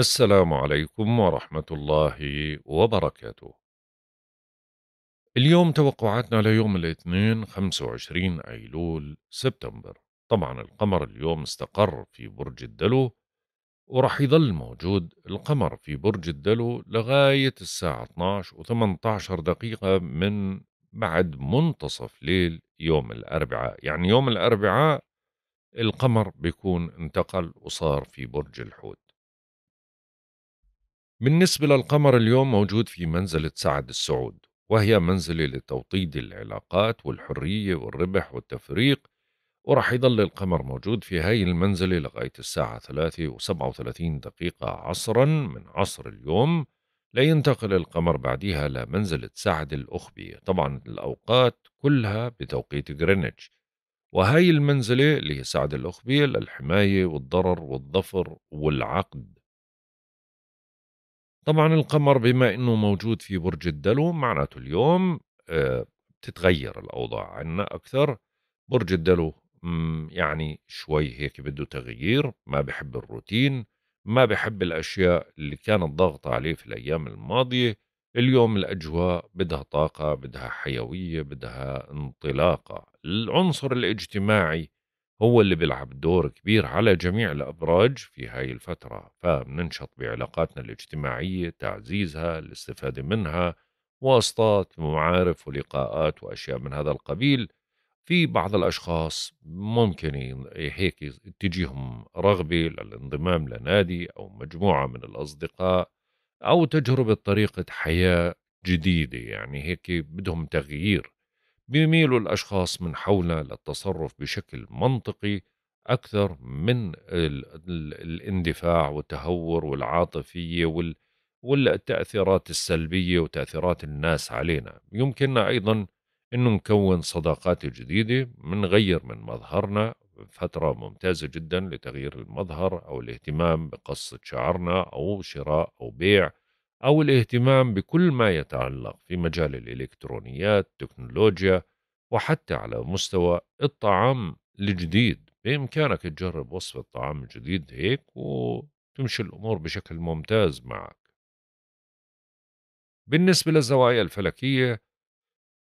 السلام عليكم ورحمة الله وبركاته. اليوم توقعاتنا ليوم الاثنين 25 أيلول سبتمبر. طبعا القمر اليوم استقر في برج الدلو ورح يظل موجود القمر في برج الدلو لغاية الساعة 12 و18 دقيقة من بعد منتصف ليل يوم الأربعاء يعني يوم الأربعاء القمر بيكون انتقل وصار في برج الحوت بالنسبة للقمر اليوم موجود في منزلة سعد السعود وهي منزلة لتوطيد العلاقات والحرية والربح والتفريق ورح يضل القمر موجود في هاي المنزلة لغاية الساعة 3 و 37 دقيقة عصرا من عصر اليوم لينتقل القمر بعدها لمنزلة سعد الأخبية طبعا الأوقات كلها بتوقيت غرينتش وهاي المنزلة اللي هي سعد الأخبية للحماية والضرر والظفر والعقد طبعا القمر بما انه موجود في برج الدلو معناته اليوم بتتغير آه، الاوضاع عنا اكثر برج الدلو يعني شوي هيك بده تغيير ما بحب الروتين ما بحب الاشياء اللي كانت ضاغطه عليه في الايام الماضيه اليوم الاجواء بدها طاقه بدها حيويه بدها انطلاقه العنصر الاجتماعي هو اللي بيلعب دور كبير على جميع الأبراج في هاي الفترة فبننشط بعلاقاتنا الاجتماعية تعزيزها الاستفادة منها واسطات ومعارف ولقاءات وأشياء من هذا القبيل في بعض الأشخاص ممكن هيك تجيهم رغبة للانضمام لنادي أو مجموعة من الأصدقاء أو تجربة طريقة حياة جديدة يعني هيك بدهم تغيير بيميلوا الأشخاص من حولنا للتصرف بشكل منطقي أكثر من الاندفاع والتهور والعاطفية وال والتأثيرات السلبية وتأثيرات الناس علينا يمكننا أيضا أنه نكون صداقات جديدة منغير من مظهرنا فترة ممتازة جدا لتغيير المظهر أو الاهتمام بقصة شعرنا أو شراء أو بيع أو الاهتمام بكل ما يتعلق في مجال الإلكترونيات، التكنولوجيا، وحتى على مستوى الطعام الجديد، بإمكانك تجرب وصفة طعام جديد هيك وتمشي الأمور بشكل ممتاز معك. بالنسبة للزوايا الفلكية،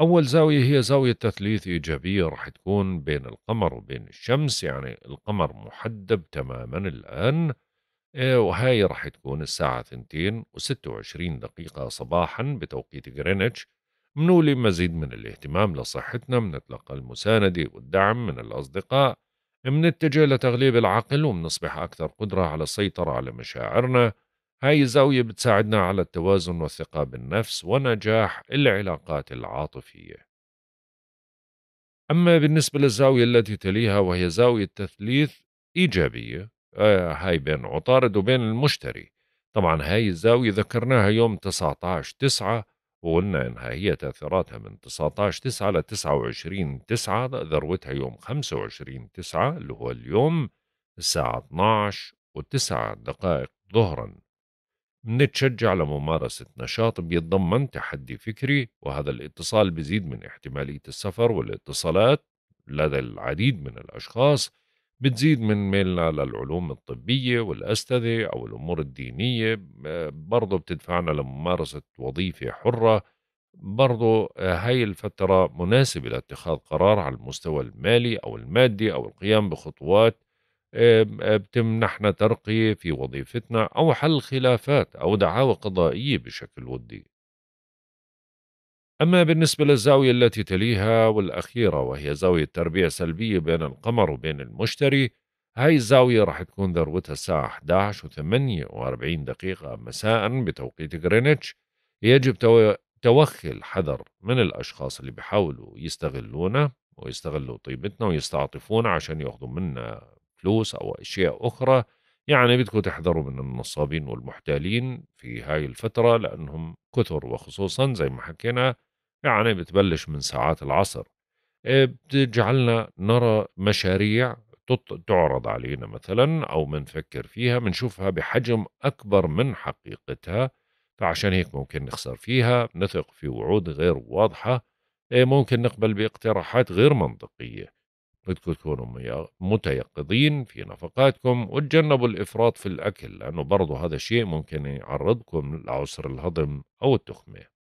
أول زاوية هي زاوية تثليث إيجابية راح تكون بين القمر وبين الشمس، يعني القمر محدب تمامًا الآن. آه، وهاي راح تكون الساعة 2 و26 دقيقة صباحا بتوقيت غرينتش منولي مزيد من الاهتمام لصحتنا منتلقى المساندة والدعم من الأصدقاء منتجه لتغليب العقل ومنصبح أكثر قدرة على السيطرة على مشاعرنا هاي الزاوية بتساعدنا على التوازن والثقة بالنفس ونجاح العلاقات العاطفية أما بالنسبة للزاوية التي تليها وهي زاوية تثليث إيجابية آه، هاي بين عطارد وبين المشتري طبعا هاي الزاوية ذكرناها يوم 19 9 وقلنا إنها هي تأثيراتها من 19 9 ل 29 9 ذروتها يوم 25 9 اللي هو اليوم الساعة 12 و9 دقائق ظهرا نتشجع لممارسة نشاط بيتضمن تحدي فكري وهذا الاتصال بيزيد من احتمالية السفر والاتصالات لدى العديد من الأشخاص بتزيد من ميلنا للعلوم الطبية والأستاذة أو الأمور الدينية آه، برضو بتدفعنا لممارسة وظيفة حرة برضو آه، هاي الفترة مناسبة لاتخاذ قرار على المستوى المالي أو المادي أو القيام بخطوات آه، بتمنحنا ترقية في وظيفتنا أو حل خلافات أو دعاوى قضائية بشكل ودي أما بالنسبة للزاوية التي تليها والأخيرة وهي زاوية تربيع سلبية بين القمر وبين المشتري هاي الزاوية راح تكون ذروتها الساعة 11 و 48 دقيقة مساء بتوقيت غرينتش يجب توخي الحذر من الأشخاص اللي بيحاولوا يستغلونا ويستغلوا طيبتنا ويستعطفونا عشان ياخذوا منا فلوس أو أشياء أخرى يعني بدكم تحذروا من النصابين والمحتالين في هاي الفترة لأنهم كثر وخصوصا زي ما حكينا يعني بتبلش من ساعات العصر آه، بتجعلنا نرى مشاريع تعرض علينا مثلا أو منفكر فيها منشوفها بحجم أكبر من حقيقتها فعشان هيك ممكن نخسر فيها نثق في وعود غير واضحة آه، ممكن نقبل باقتراحات غير منطقية بدكم تكونوا متيقظين في نفقاتكم وتجنبوا الإفراط في الأكل لأنه برضو هذا الشيء ممكن يعرضكم لعسر الهضم أو التخمة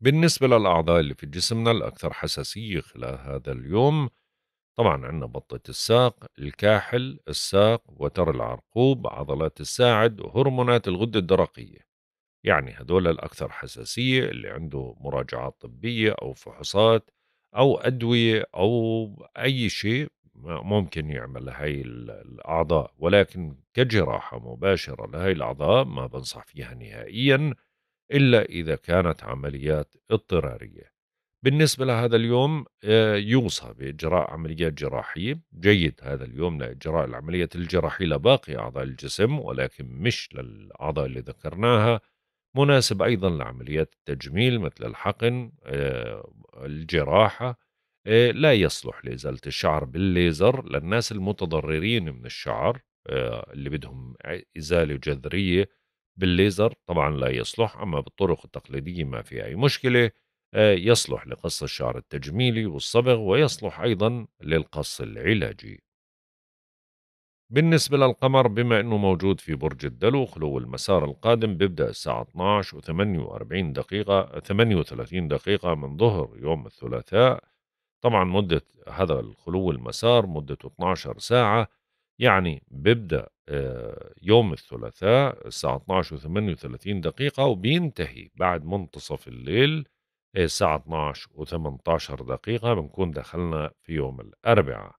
بالنسبة للأعضاء اللي في جسمنا الأكثر حساسية خلال هذا اليوم طبعا عندنا بطة الساق الكاحل الساق وتر العرقوب عضلات الساعد وهرمونات الغدة الدرقية يعني هدول الأكثر حساسية اللي عنده مراجعات طبية أو فحوصات أو أدوية أو أي شيء ممكن يعمل هاي الأعضاء ولكن كجراحة مباشرة لهاي الأعضاء ما بنصح فيها نهائياً إلا إذا كانت عمليات اضطرارية بالنسبة لهذا اليوم آه، يوصى بإجراء عمليات جراحية جيد هذا اليوم لإجراء العمليات الجراحية لباقي أعضاء الجسم ولكن مش للأعضاء اللي ذكرناها مناسب أيضا لعمليات التجميل مثل الحقن آه، الجراحة آه، لا يصلح لإزالة الشعر بالليزر للناس المتضررين من الشعر اللي بدهم إزالة جذرية بالليزر طبعا لا يصلح أما بالطرق التقليدية ما في أي مشكلة آه، يصلح لقص الشعر التجميلي والصبغ ويصلح أيضا للقص العلاجي بالنسبة للقمر بما أنه موجود في برج الدلو خلو المسار القادم بيبدأ الساعة 12 و 48 دقيقة 38 دقيقة من ظهر يوم الثلاثاء طبعا مدة هذا الخلو المسار مدته 12 ساعة يعني بيبدأ آه، يوم الثلاثاء الساعة 12 و38 دقيقة وبينتهي بعد منتصف الليل آه، الساعة 12 و18 دقيقة بنكون دخلنا في يوم الأربعاء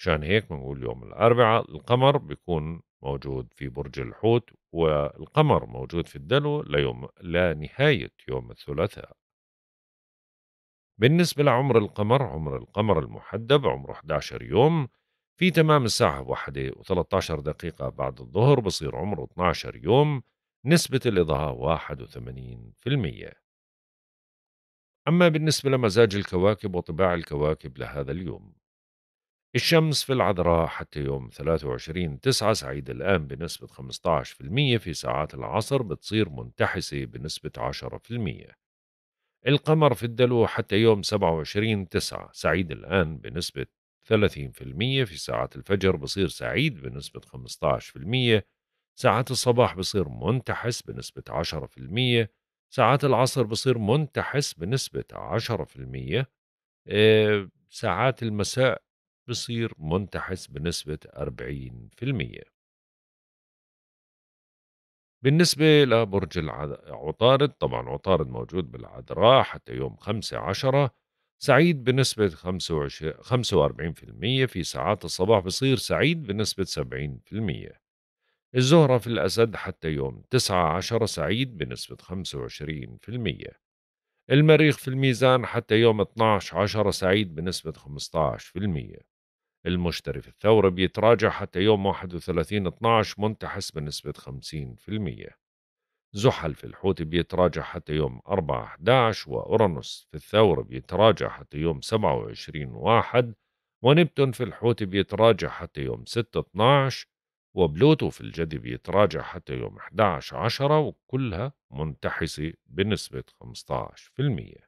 عشان هيك بنقول يوم الأربعاء القمر بيكون موجود في برج الحوت والقمر موجود في الدلو ليوم لنهاية يوم الثلاثاء بالنسبة لعمر القمر عمر القمر المحدب عمره 11 يوم في تمام الساعة واحدة و13 دقيقة بعد الظهر بصير عمره 12 يوم نسبة الإضاءة 81% أما بالنسبة لمزاج الكواكب وطباع الكواكب لهذا اليوم الشمس في العذراء حتى يوم 23 9 سعيد الآن بنسبة 15% في ساعات العصر بتصير منتحسة بنسبة 10% القمر في الدلو حتى يوم 27 9 سعيد الآن بنسبة 30% في ساعات الفجر بصير سعيد بنسبة 15% ساعات الصباح بصير منتحس بنسبة 10% ساعات العصر بصير منتحس بنسبة 10% آه، ساعات المساء بصير منتحس بنسبة 40% بالنسبة لبرج العطارد طبعا عطارد موجود بالعذراء حتى يوم 5 عشرة سعيد بنسبة 45% في ساعات الصباح بصير سعيد بنسبة 70% الزهرة في الأسد حتى يوم 19 سعيد بنسبة 25% المريخ في الميزان حتى يوم 12 عشر سعيد بنسبة 15% المشتري في الثورة بيتراجع حتى يوم 31 12 منتحس بنسبة 50% زحل في الحوت بيتراجع حتى يوم 4 11 وأورانوس في الثور بيتراجع حتى يوم 27 1 ونبتون في الحوت بيتراجع حتى يوم 6 12 وبلوتو في الجدي بيتراجع حتى يوم 11 10 وكلها منتحسة بنسبة 15%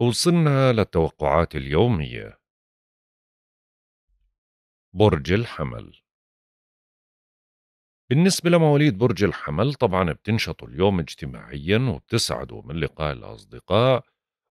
وصلنا للتوقعات اليومية برج الحمل بالنسبة لمواليد برج الحمل طبعا بتنشطوا اليوم اجتماعيا وبتسعدوا من لقاء الأصدقاء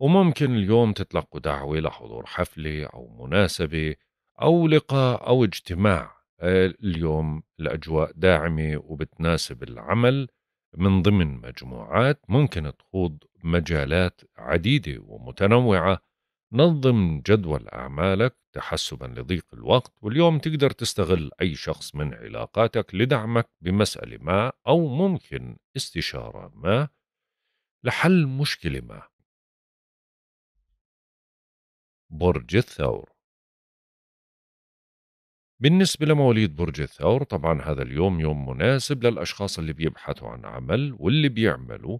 وممكن اليوم تتلقوا دعوة لحضور حفلة أو مناسبة أو لقاء أو اجتماع آه، اليوم الأجواء داعمة وبتناسب العمل من ضمن مجموعات ممكن تخوض مجالات عديدة ومتنوعة نظم جدول أعمالك تحسبا لضيق الوقت واليوم تقدر تستغل أي شخص من علاقاتك لدعمك بمسألة ما أو ممكن استشارة ما لحل مشكلة ما برج الثور بالنسبة لمواليد برج الثور طبعا هذا اليوم يوم مناسب للأشخاص اللي بيبحثوا عن عمل واللي بيعملوا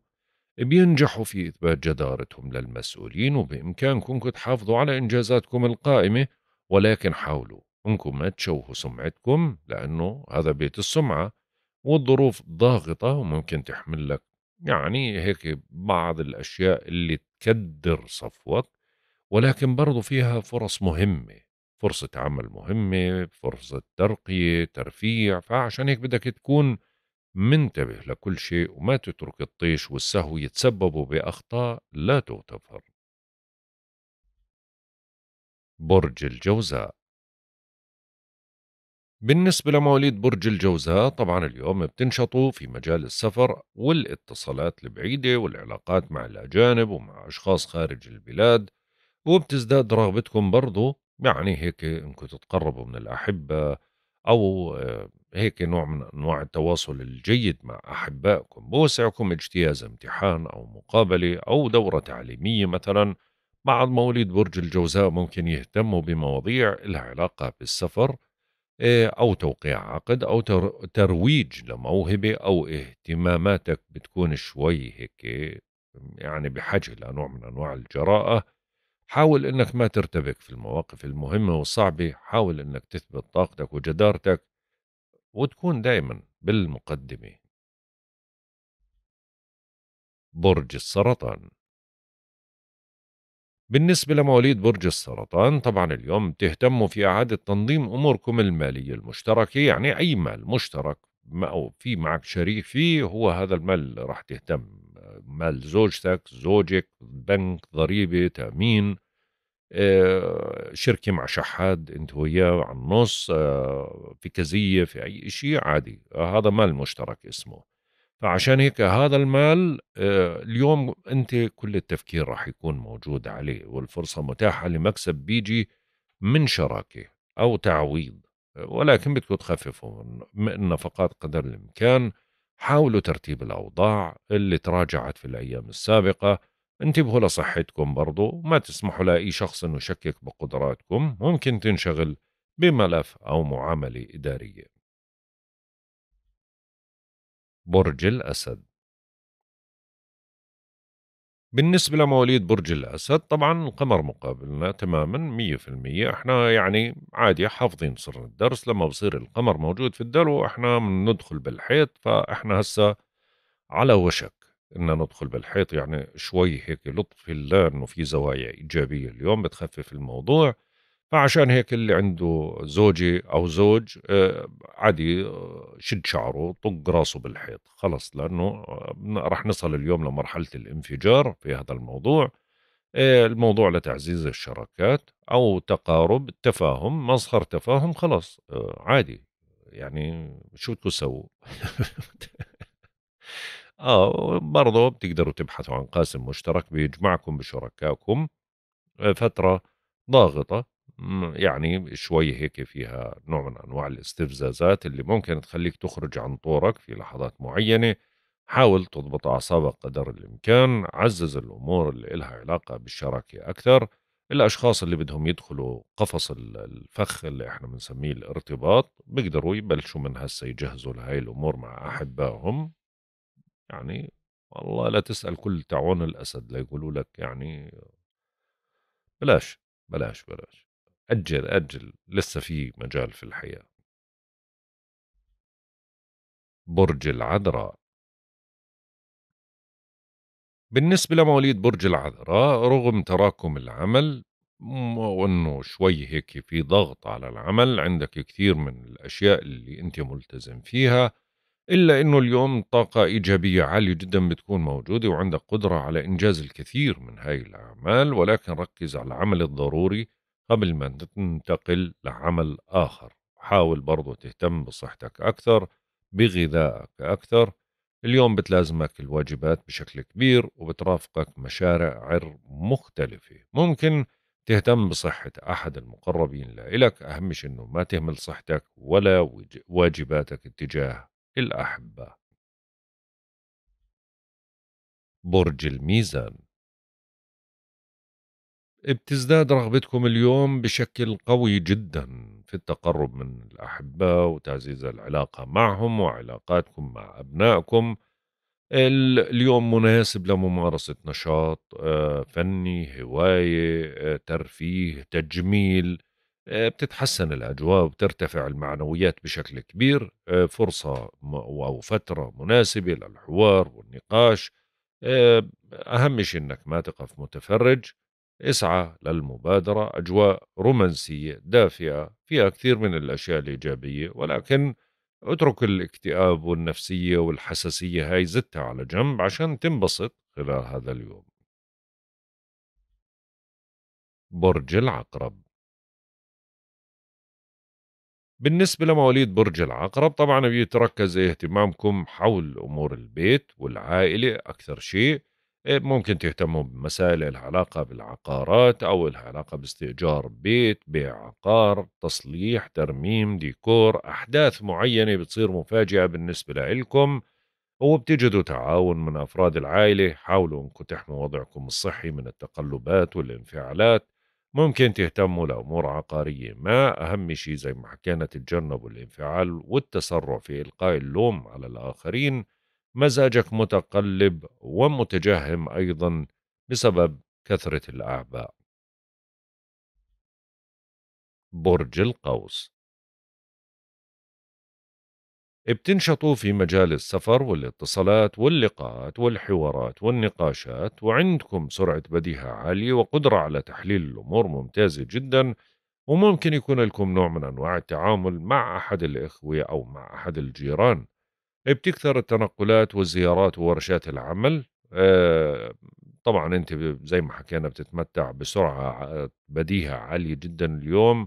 بينجحوا في إثبات جدارتهم للمسؤولين وبإمكانكم تحافظوا على إنجازاتكم القائمة ولكن حاولوا انكم ما تشوهوا سمعتكم لأنه هذا بيت السمعة والظروف ضاغطة وممكن تحمل لك يعني هيك بعض الأشياء اللي تكدر صفوك ولكن برضو فيها فرص مهمة فرصة عمل مهمة فرصة ترقية ترفيع فعشان هيك بدك تكون منتبه لكل شيء وما تترك الطيش والسهو يتسببوا بأخطاء لا تغتفر برج الجوزاء بالنسبة لمواليد برج الجوزاء طبعا اليوم بتنشطوا في مجال السفر والاتصالات البعيدة والعلاقات مع الأجانب ومع أشخاص خارج البلاد وبتزداد رغبتكم برضو يعني هيك انكم تتقربوا من الأحبة أو آه، هيك نوع من أنواع التواصل الجيد مع أحبائكم بوسعكم اجتياز امتحان أو مقابلة أو دورة تعليمية مثلا بعض مواليد برج الجوزاء ممكن يهتموا بمواضيع لها علاقة بالسفر آه، أو توقيع عقد أو ترويج لموهبة أو اهتماماتك بتكون شوي هيك يعني بحاجة لنوع من أنواع الجراءة حاول أنك ما ترتبك في المواقف المهمة والصعبة حاول أنك تثبت طاقتك وجدارتك وتكون دايما بالمقدمة برج السرطان بالنسبة لمواليد برج السرطان طبعا اليوم تهتموا في إعادة تنظيم أموركم المالية المشتركة يعني أي مال مشترك أو في معك شريك فيه هو هذا المال راح تهتم مال زوجتك زوجك بنك ضريبة تأمين آه، شركة مع شحاد أنت وياه على النص آه، في كزية في أي شيء عادي هذا مال مشترك اسمه فعشان هيك هذا المال آه، اليوم أنت كل التفكير راح يكون موجود عليه والفرصة متاحة لمكسب بيجي من شراكة أو تعويض ولكن بدكم تخففوا من النفقات قدر الإمكان حاولوا ترتيب الأوضاع اللي تراجعت في الأيام السابقة انتبهوا لصحتكم برضو ما تسمحوا لأي شخص أنه يشكك بقدراتكم ممكن تنشغل بملف أو معاملة إدارية برج الأسد بالنسبة لمواليد برج الأسد طبعا القمر مقابلنا تماما مية في المية احنا يعني عادي حافظين سر الدرس لما بصير القمر موجود في الدلو احنا بندخل بالحيط فاحنا هسا على وشك ان ندخل بالحيط يعني شوي هيك لطف الله انه في زوايا ايجابيه اليوم بتخفف الموضوع فعشان هيك اللي عنده زوجة أو زوج آه، عادي آه، شد شعره طق راسه بالحيط خلص لأنه آه، رح نصل اليوم لمرحلة الانفجار في هذا الموضوع الموضوع لتعزيز الشراكات أو تقارب التفاهم مظهر تفاهم خلص عادي يعني شو تسووا اه برضه بتقدروا تبحثوا عن قاسم مشترك بيجمعكم بشركائكم آه، فترة ضاغطة يعني شوي هيك فيها نوع من أنواع الاستفزازات اللي ممكن تخليك تخرج عن طورك في لحظات معينة حاول تضبط أعصابك قدر الإمكان عزز الأمور اللي إلها علاقة بالشراكة أكثر الأشخاص اللي بدهم يدخلوا قفص الفخ اللي إحنا بنسميه الارتباط بيقدروا يبلشوا من هسه يجهزوا لهاي الأمور مع أحبائهم يعني والله لا تسأل كل تعون الأسد ليقولوا لك يعني بلاش بلاش بلاش أجل أجل لسه في مجال في الحياة برج العذراء بالنسبة لمواليد برج العذراء رغم تراكم العمل وانه شوي هيك في ضغط على العمل عندك كثير من الاشياء اللي انت ملتزم فيها إلا أنه اليوم طاقة إيجابية عالية جدا بتكون موجودة وعندك قدرة على إنجاز الكثير من هاي الأعمال ولكن ركز على العمل الضروري قبل ما تنتقل لعمل آخر حاول برضو تهتم بصحتك أكثر بغذائك أكثر اليوم بتلازمك الواجبات بشكل كبير وبترافقك مشاريع مختلفة ممكن تهتم بصحة أحد المقربين لإلك أهم شيء أنه ما تهمل صحتك ولا واجباتك اتجاه الأحبة برج الميزان بتزداد رغبتكم اليوم بشكل قوي جدا في التقرب من الأحبة وتعزيز العلاقة معهم وعلاقاتكم مع أبنائكم اليوم مناسب لممارسة نشاط آه، فني هواية آه، ترفيه تجميل آه، بتتحسن الأجواء وبترتفع المعنويات بشكل كبير آه، فرصة أو فترة مناسبة للحوار والنقاش آه، أهم شيء أنك ما تقف متفرج اسعى للمبادرة أجواء رومانسية دافئة فيها كثير من الأشياء الإيجابية ولكن اترك الاكتئاب والنفسية والحساسية هاي زتها على جنب عشان تنبسط خلال هذا اليوم برج العقرب بالنسبة لمواليد برج العقرب طبعا بيتركز اهتمامكم حول أمور البيت والعائلة أكثر شيء آه، ممكن تهتموا بمسائل العلاقة بالعقارات أو العلاقة باستئجار بيت بيع عقار تصليح ترميم ديكور أحداث معينة بتصير مفاجئة بالنسبة لإلكم وبتجدوا تعاون من أفراد العائلة حاولوا أنكم تحموا وضعكم الصحي من التقلبات والانفعالات ممكن تهتموا لأمور عقارية ما أهم شيء زي ما حكينا تتجنبوا الانفعال والتسرع في إلقاء اللوم على الآخرين مزاجك متقلب ومتجهم أيضا بسبب كثرة الأعباء برج القوس بتنشطوا في مجال السفر والاتصالات واللقاءات والحوارات والنقاشات وعندكم سرعة بديهة عالية وقدرة على تحليل الأمور ممتازة جدا وممكن يكون لكم نوع من أنواع التعامل مع أحد الإخوة أو مع أحد الجيران بتكثر التنقلات والزيارات وورشات العمل آه، طبعا أنت زي ما حكينا بتتمتع بسرعة بديهة عالية جدا اليوم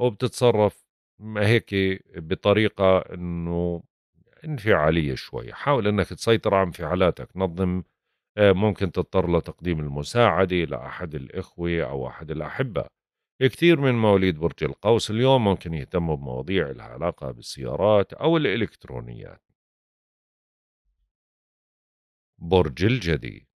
وبتتصرف هيك بطريقه انه انفعاليه شوي حاول انك تسيطر على انفعالاتك نظم آه، ممكن تضطر لتقديم المساعده لاحد الاخوه او احد الاحبه كثير من مواليد برج القوس اليوم ممكن يهتموا بمواضيع لها علاقه بالسيارات او الالكترونيات برج الجدي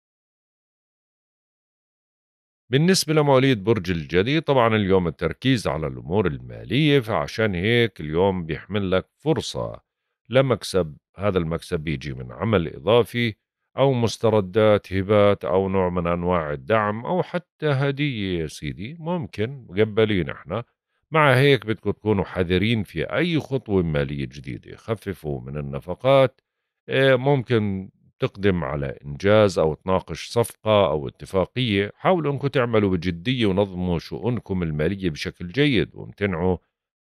بالنسبة لمواليد برج الجدي طبعا اليوم التركيز على الأمور المالية فعشان هيك اليوم بيحمل لك فرصة لمكسب هذا المكسب بيجي من عمل إضافي أو مستردات هبات أو نوع من أنواع الدعم أو حتى هدية يا سيدي ممكن مقبلين احنا مع هيك بدكم تكونوا حذرين في أي خطوة مالية جديدة خففوا من النفقات إيه، ممكن تقدم على إنجاز أو تناقش صفقة أو اتفاقية حاولوا أنكم تعملوا بجدية ونظموا شؤونكم المالية بشكل جيد وامتنعوا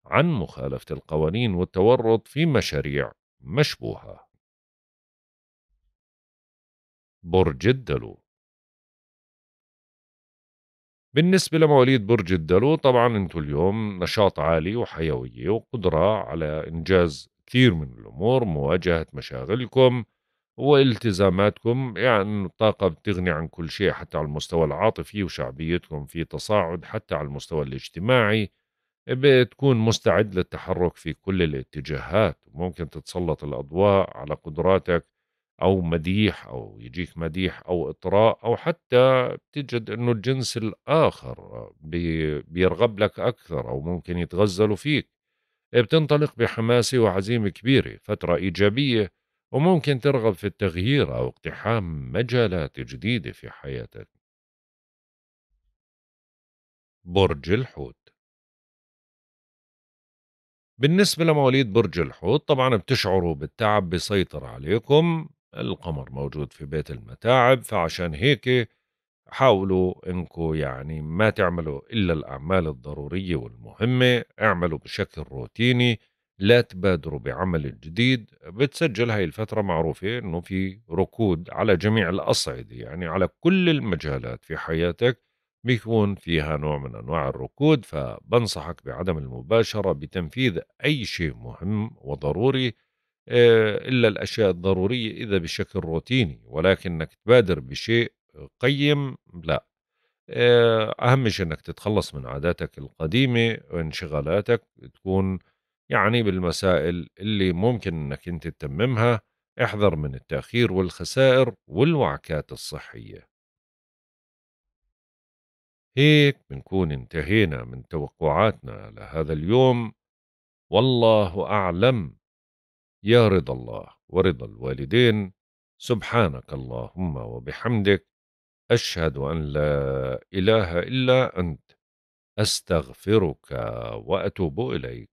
عن مخالفة القوانين والتورط في مشاريع مشبوهة برج الدلو بالنسبة لمواليد برج الدلو طبعا انتم اليوم نشاط عالي وحيوية وقدرة على إنجاز كثير من الأمور مواجهة مشاغلكم والتزاماتكم يعني الطاقة بتغني عن كل شيء حتى على المستوى العاطفي وشعبيتكم في تصاعد حتى على المستوى الاجتماعي بتكون مستعد للتحرك في كل الاتجاهات ممكن تتسلط الأضواء على قدراتك أو مديح أو يجيك مديح أو إطراء أو حتى تجد أنه الجنس الآخر بيرغب لك أكثر أو ممكن يتغزلوا فيك بتنطلق بحماسة وعزيمة كبيرة فترة إيجابية وممكن ترغب في التغيير أو اقتحام مجالات جديدة في حياتك برج الحوت بالنسبة لمواليد برج الحوت طبعا بتشعروا بالتعب بيسيطر عليكم القمر موجود في بيت المتاعب فعشان هيك حاولوا انكم يعني ما تعملوا الا الاعمال الضروريه والمهمه اعملوا بشكل روتيني لا تبادروا بعمل جديد بتسجل هاي الفترة معروفة أنه في ركود على جميع الأصعدة يعني على كل المجالات في حياتك بيكون فيها نوع من أنواع الركود فبنصحك بعدم المباشرة بتنفيذ أي شيء مهم وضروري آه، إلا الأشياء الضرورية إذا بشكل روتيني ولكنك تبادر بشيء قيم لا آه، أهم شيء أنك تتخلص من عاداتك القديمة وانشغالاتك تكون يعني بالمسائل اللي ممكن انك انت تتممها احذر من التأخير والخسائر والوعكات الصحية هيك بنكون انتهينا من توقعاتنا لهذا اليوم والله أعلم يا رضا الله ورضا الوالدين سبحانك اللهم وبحمدك أشهد أن لا إله إلا أنت أستغفرك وأتوب إليك